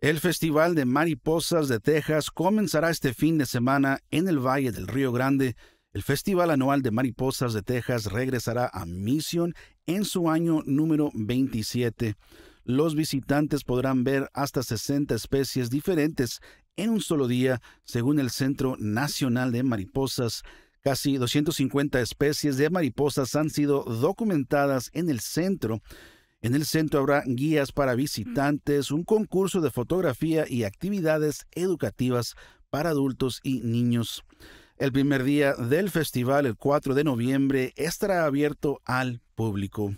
El Festival de Mariposas de Texas comenzará este fin de semana en el Valle del Río Grande. El Festival Anual de Mariposas de Texas regresará a Mission en su año número 27. Los visitantes podrán ver hasta 60 especies diferentes en un solo día, según el Centro Nacional de Mariposas. Casi 250 especies de mariposas han sido documentadas en el centro en el centro habrá guías para visitantes, un concurso de fotografía y actividades educativas para adultos y niños. El primer día del festival, el 4 de noviembre, estará abierto al público.